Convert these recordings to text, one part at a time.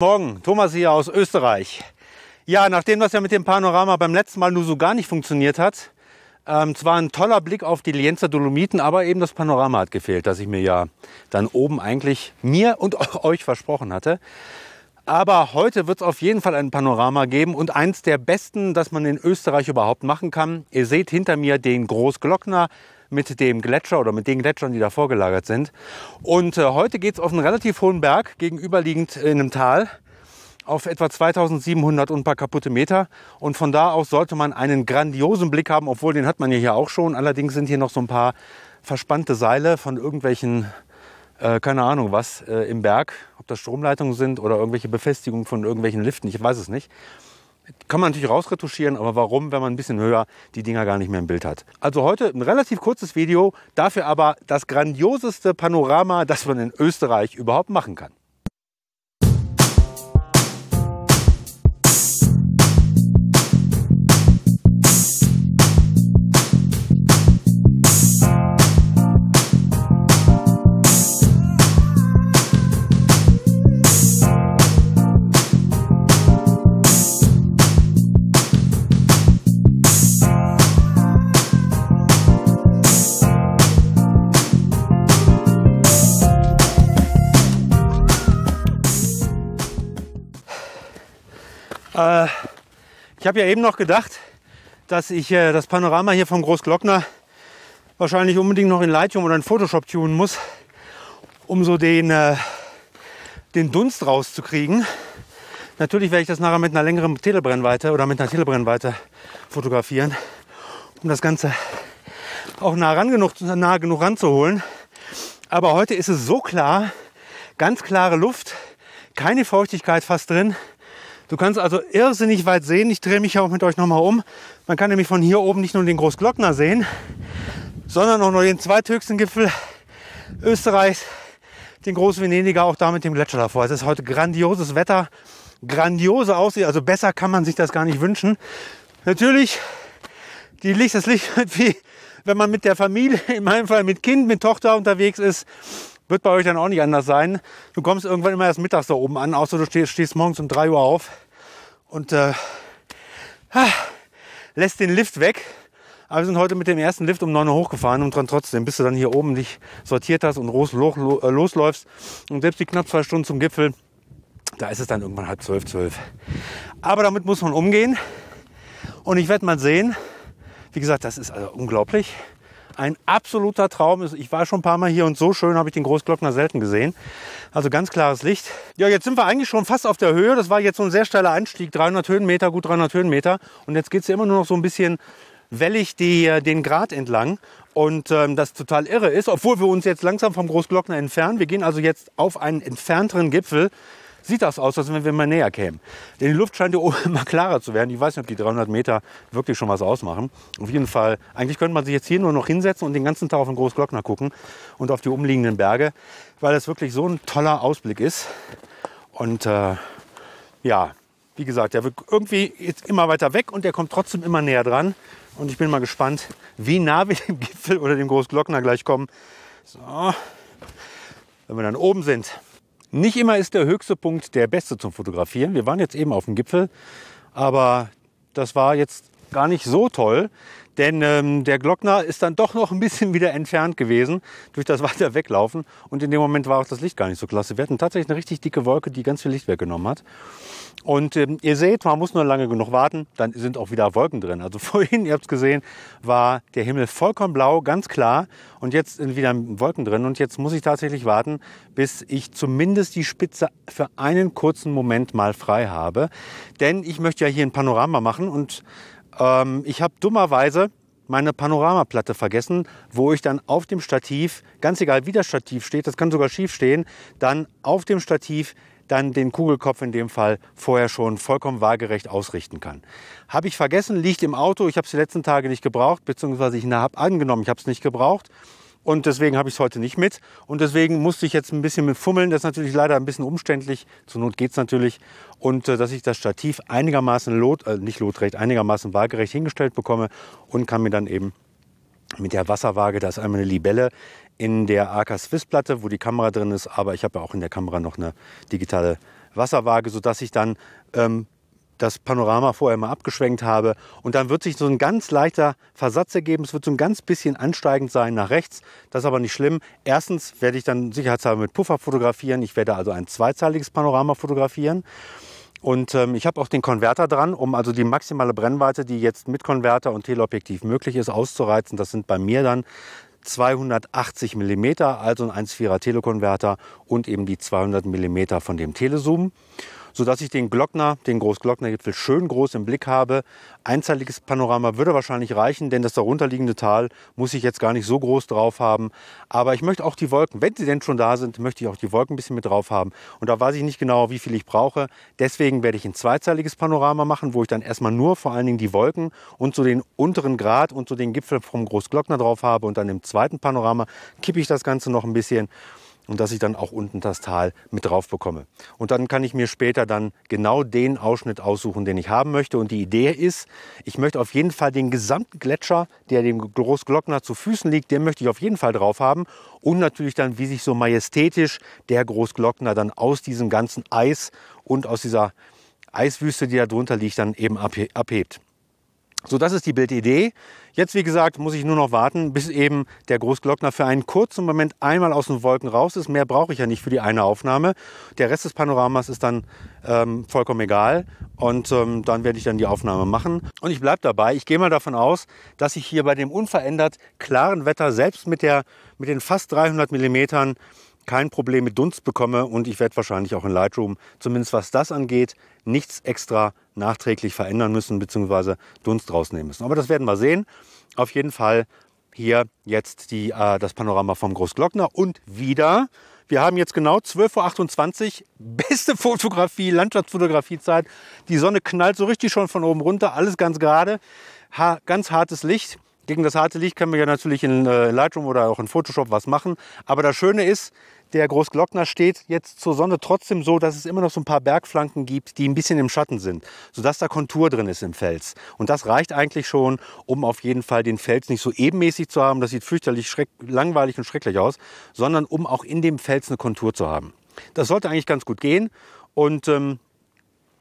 Morgen, Thomas hier aus Österreich. Ja, nachdem das ja mit dem Panorama beim letzten Mal nur so gar nicht funktioniert hat, ähm, zwar ein toller Blick auf die Lienzer Dolomiten, aber eben das Panorama hat gefehlt, das ich mir ja dann oben eigentlich mir und euch versprochen hatte. Aber heute wird es auf jeden Fall ein Panorama geben und eins der besten, das man in Österreich überhaupt machen kann. Ihr seht hinter mir den Großglockner, mit dem Gletscher oder mit den Gletschern, die da vorgelagert sind. Und äh, heute geht es auf einen relativ hohen Berg, gegenüberliegend in einem Tal, auf etwa 2700 und ein paar kaputte Meter. Und von da aus sollte man einen grandiosen Blick haben, obwohl den hat man ja hier auch schon. Allerdings sind hier noch so ein paar verspannte Seile von irgendwelchen äh, keine Ahnung was, äh, im Berg, ob das Stromleitungen sind oder irgendwelche Befestigungen von irgendwelchen Liften, ich weiß es nicht. Kann man natürlich rausretuschieren, aber warum, wenn man ein bisschen höher die Dinger gar nicht mehr im Bild hat. Also heute ein relativ kurzes Video, dafür aber das grandioseste Panorama, das man in Österreich überhaupt machen kann. Äh, ich habe ja eben noch gedacht, dass ich äh, das Panorama hier vom Großglockner wahrscheinlich unbedingt noch in Lightroom oder in Photoshop tunen muss, um so den, äh, den Dunst rauszukriegen. Natürlich werde ich das nachher mit einer längeren Telebrennweite oder mit einer Telebrennweite fotografieren, um das Ganze auch nah, ran genug, nah genug ranzuholen. Aber heute ist es so klar, ganz klare Luft, keine Feuchtigkeit fast drin. Du kannst also irrsinnig weit sehen. Ich drehe mich ja auch mit euch nochmal um. Man kann nämlich von hier oben nicht nur den Großglockner sehen, sondern auch noch den zweithöchsten Gipfel Österreichs, den Großvenediger, auch da mit dem Gletscher davor. Es ist heute grandioses Wetter, grandiose Aussicht. Also besser kann man sich das gar nicht wünschen. Natürlich, die Licht, das Licht wird wie wenn man mit der Familie, in meinem Fall mit Kind, mit Tochter unterwegs ist, wird bei euch dann auch nicht anders sein. Du kommst irgendwann immer erst mittags da oben an, außer du stehst, stehst morgens um 3 Uhr auf und äh, lässt den Lift weg. Aber wir sind heute mit dem ersten Lift um 9 Uhr hochgefahren und dran trotzdem, bis du dann hier oben dich sortiert hast und los, los, äh, losläufst. Und selbst die knapp zwei Stunden zum Gipfel, da ist es dann irgendwann halb zwölf, zwölf. Aber damit muss man umgehen. Und ich werde mal sehen. Wie gesagt, das ist also unglaublich ein absoluter Traum ist. Ich war schon ein paar Mal hier und so schön habe ich den Großglockner selten gesehen. Also ganz klares Licht. Ja, jetzt sind wir eigentlich schon fast auf der Höhe. Das war jetzt so ein sehr steiler Anstieg, 300 Höhenmeter, gut 300 Höhenmeter. Und jetzt geht es immer nur noch so ein bisschen wellig die, äh, den Grat entlang. Und ähm, das total irre ist, obwohl wir uns jetzt langsam vom Großglockner entfernen. Wir gehen also jetzt auf einen entfernteren Gipfel sieht das aus, als wenn wir mal näher kämen. Denn die Luft scheint hier oben immer klarer zu werden. Ich weiß nicht, ob die 300 Meter wirklich schon was ausmachen. Auf jeden Fall, eigentlich könnte man sich jetzt hier nur noch hinsetzen und den ganzen Tag auf den Großglockner gucken und auf die umliegenden Berge, weil das wirklich so ein toller Ausblick ist. Und äh, ja, wie gesagt, der wird irgendwie jetzt immer weiter weg und der kommt trotzdem immer näher dran. Und ich bin mal gespannt, wie nah wir dem Gipfel oder dem Großglockner gleich kommen. So, wenn wir dann oben sind, nicht immer ist der höchste Punkt der beste zum Fotografieren. Wir waren jetzt eben auf dem Gipfel, aber das war jetzt gar nicht so toll. Denn ähm, der Glockner ist dann doch noch ein bisschen wieder entfernt gewesen durch das weiter weglaufen. Und in dem Moment war auch das Licht gar nicht so klasse. Wir hatten tatsächlich eine richtig dicke Wolke, die ganz viel Licht weggenommen hat. Und ähm, ihr seht, man muss nur lange genug warten, dann sind auch wieder Wolken drin. Also vorhin, ihr habt es gesehen, war der Himmel vollkommen blau, ganz klar. Und jetzt sind wieder Wolken drin. Und jetzt muss ich tatsächlich warten, bis ich zumindest die Spitze für einen kurzen Moment mal frei habe. Denn ich möchte ja hier ein Panorama machen und ähm, ich habe dummerweise meine Panoramaplatte vergessen, wo ich dann auf dem Stativ, ganz egal wie das Stativ steht, das kann sogar schief stehen, dann auf dem Stativ dann den Kugelkopf in dem Fall vorher schon vollkommen waagerecht ausrichten kann. Habe ich vergessen, liegt im Auto, ich habe es die letzten Tage nicht gebraucht, beziehungsweise ich habe angenommen, ich habe es nicht gebraucht. Und deswegen habe ich es heute nicht mit. Und deswegen musste ich jetzt ein bisschen mit fummeln. Das ist natürlich leider ein bisschen umständlich. Zur Not geht es natürlich. Und äh, dass ich das Stativ einigermaßen lot, äh, nicht lotrecht, einigermaßen waagerecht hingestellt bekomme und kann mir dann eben mit der Wasserwaage, da ist einmal eine Libelle in der AK Swiss Platte, wo die Kamera drin ist. Aber ich habe ja auch in der Kamera noch eine digitale Wasserwaage, sodass ich dann ähm, das Panorama vorher mal abgeschwenkt habe. Und dann wird sich so ein ganz leichter Versatz ergeben. Es wird so ein ganz bisschen ansteigend sein nach rechts. Das ist aber nicht schlimm. Erstens werde ich dann sicherheitshalber mit Puffer fotografieren. Ich werde also ein zweizeiliges Panorama fotografieren. Und ähm, ich habe auch den Konverter dran, um also die maximale Brennweite, die jetzt mit Konverter und Teleobjektiv möglich ist, auszureizen. Das sind bei mir dann 280 mm, also ein 1,4er Telekonverter und eben die 200 mm von dem Telezoom sodass ich den Glockner, den Großglocknergipfel schön groß im Blick habe. Einzeiliges Panorama würde wahrscheinlich reichen, denn das darunterliegende Tal muss ich jetzt gar nicht so groß drauf haben. Aber ich möchte auch die Wolken, wenn sie denn schon da sind, möchte ich auch die Wolken ein bisschen mit drauf haben. Und da weiß ich nicht genau, wie viel ich brauche. Deswegen werde ich ein zweizeiliges Panorama machen, wo ich dann erstmal nur vor allen Dingen die Wolken und so den unteren Grat und so den Gipfel vom Großglockner drauf habe. Und dann im zweiten Panorama kippe ich das Ganze noch ein bisschen und dass ich dann auch unten das Tal mit drauf bekomme. Und dann kann ich mir später dann genau den Ausschnitt aussuchen, den ich haben möchte. Und die Idee ist, ich möchte auf jeden Fall den gesamten Gletscher, der dem Großglockner zu Füßen liegt, den möchte ich auf jeden Fall drauf haben. Und natürlich dann, wie sich so majestätisch der Großglockner dann aus diesem ganzen Eis und aus dieser Eiswüste, die da drunter liegt, dann eben abhebt. So, das ist die Bildidee. Jetzt, wie gesagt, muss ich nur noch warten, bis eben der Großglockner für einen kurzen Moment einmal aus den Wolken raus ist. Mehr brauche ich ja nicht für die eine Aufnahme. Der Rest des Panoramas ist dann ähm, vollkommen egal. Und ähm, dann werde ich dann die Aufnahme machen. Und ich bleibe dabei. Ich gehe mal davon aus, dass ich hier bei dem unverändert klaren Wetter, selbst mit, der, mit den fast 300 Millimetern, kein Problem mit Dunst bekomme und ich werde wahrscheinlich auch in Lightroom, zumindest was das angeht, nichts extra nachträglich verändern müssen bzw. Dunst rausnehmen müssen. Aber das werden wir sehen. Auf jeden Fall hier jetzt die, äh, das Panorama vom Großglockner und wieder. Wir haben jetzt genau 12.28 Uhr, beste Fotografie, Landschaftsfotografiezeit. Die Sonne knallt so richtig schon von oben runter, alles ganz gerade, ha ganz hartes Licht. Gegen das harte Licht können wir ja natürlich in äh, Lightroom oder auch in Photoshop was machen. Aber das Schöne ist, der Großglockner steht jetzt zur Sonne trotzdem so, dass es immer noch so ein paar Bergflanken gibt, die ein bisschen im Schatten sind, sodass da Kontur drin ist im Fels. Und das reicht eigentlich schon, um auf jeden Fall den Fels nicht so ebenmäßig zu haben, das sieht fürchterlich langweilig und schrecklich aus, sondern um auch in dem Fels eine Kontur zu haben. Das sollte eigentlich ganz gut gehen und ähm,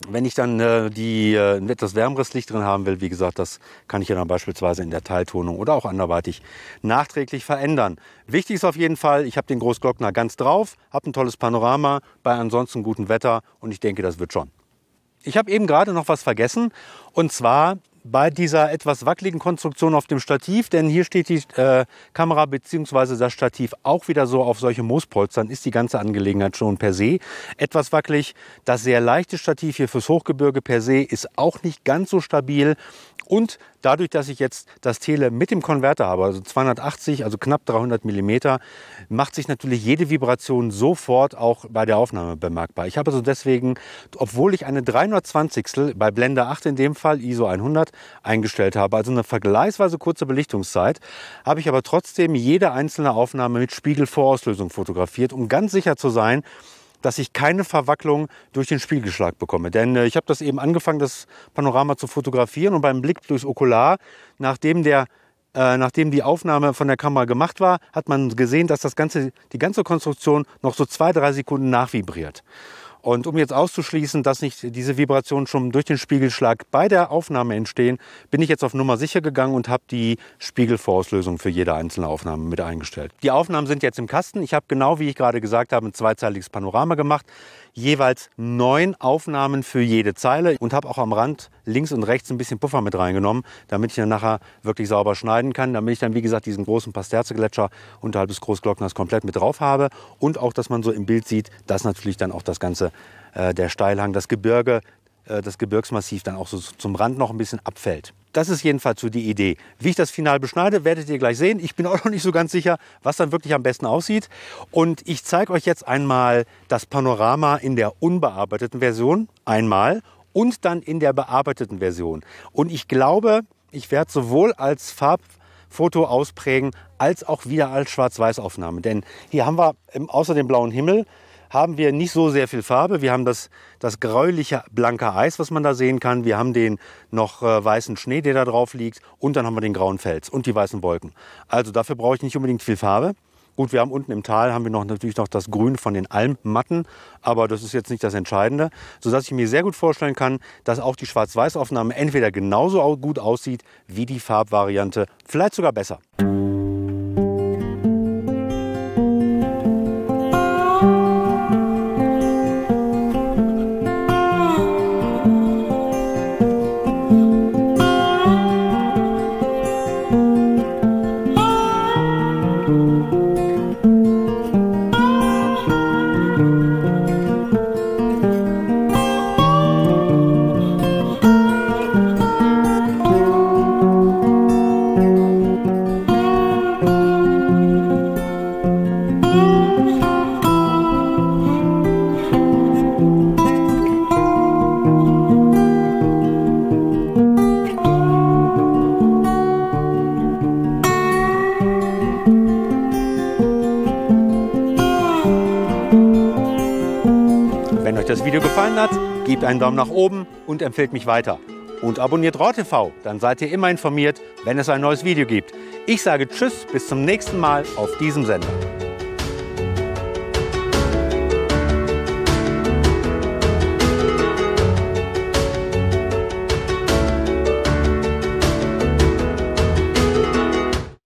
wenn ich dann äh, die, äh, ein etwas wärmeres Licht drin haben will, wie gesagt, das kann ich ja dann beispielsweise in der Teiltonung oder auch anderweitig nachträglich verändern. Wichtig ist auf jeden Fall, ich habe den Großglockner ganz drauf, habe ein tolles Panorama bei ansonsten gutem Wetter und ich denke, das wird schon. Ich habe eben gerade noch was vergessen und zwar bei dieser etwas wackeligen Konstruktion auf dem Stativ, denn hier steht die äh, Kamera bzw. das Stativ auch wieder so auf solche Moospolstern, ist die ganze Angelegenheit schon per se etwas wackelig. Das sehr leichte Stativ hier fürs Hochgebirge per se ist auch nicht ganz so stabil und dadurch, dass ich jetzt das Tele mit dem Konverter habe, also 280, also knapp 300 mm, macht sich natürlich jede Vibration sofort auch bei der Aufnahme bemerkbar. Ich habe also deswegen, obwohl ich eine 320 bei Blender 8 in dem Fall, ISO 100, eingestellt habe, also eine vergleichsweise kurze Belichtungszeit, habe ich aber trotzdem jede einzelne Aufnahme mit Spiegelvorauslösung fotografiert, um ganz sicher zu sein, dass ich keine Verwacklung durch den Spiegelschlag bekomme. Denn äh, ich habe das eben angefangen, das Panorama zu fotografieren und beim Blick durchs Okular, nachdem der äh, Nachdem die Aufnahme von der Kamera gemacht war, hat man gesehen, dass das ganze, die ganze Konstruktion noch so zwei, drei Sekunden nachvibriert. Und um jetzt auszuschließen, dass nicht diese Vibrationen schon durch den Spiegelschlag bei der Aufnahme entstehen, bin ich jetzt auf Nummer sicher gegangen und habe die Spiegelvorauslösung für jede einzelne Aufnahme mit eingestellt. Die Aufnahmen sind jetzt im Kasten. Ich habe genau, wie ich gerade gesagt habe, ein zweizeiliges Panorama gemacht. Jeweils neun Aufnahmen für jede Zeile und habe auch am Rand links und rechts ein bisschen Puffer mit reingenommen, damit ich dann nachher wirklich sauber schneiden kann, damit ich dann, wie gesagt, diesen großen Pasterze-Gletscher unterhalb des Großglockners komplett mit drauf habe und auch, dass man so im Bild sieht, dass natürlich dann auch das Ganze, äh, der Steilhang, das Gebirge, äh, das Gebirgsmassiv dann auch so zum Rand noch ein bisschen abfällt. Das ist jedenfalls so die Idee. Wie ich das final beschneide, werdet ihr gleich sehen. Ich bin auch noch nicht so ganz sicher, was dann wirklich am besten aussieht. Und ich zeige euch jetzt einmal das Panorama in der unbearbeiteten Version einmal und dann in der bearbeiteten Version. Und ich glaube, ich werde sowohl als Farbfoto ausprägen, als auch wieder als Schwarz-Weiß-Aufnahme. Denn hier haben wir außer dem blauen Himmel haben wir nicht so sehr viel Farbe. Wir haben das, das gräuliche blanke Eis, was man da sehen kann. Wir haben den noch äh, weißen Schnee, der da drauf liegt. Und dann haben wir den grauen Fels und die weißen Wolken. Also dafür brauche ich nicht unbedingt viel Farbe. Gut, wir haben unten im Tal haben wir noch, natürlich noch das Grün von den Almmatten, aber das ist jetzt nicht das Entscheidende, sodass ich mir sehr gut vorstellen kann, dass auch die Schwarz-Weiß-Aufnahme entweder genauso gut aussieht wie die Farbvariante, vielleicht sogar besser. gebt einen Daumen nach oben und empfehlt mich weiter. Und abonniert RauTV, dann seid ihr immer informiert, wenn es ein neues Video gibt. Ich sage Tschüss, bis zum nächsten Mal auf diesem Sender.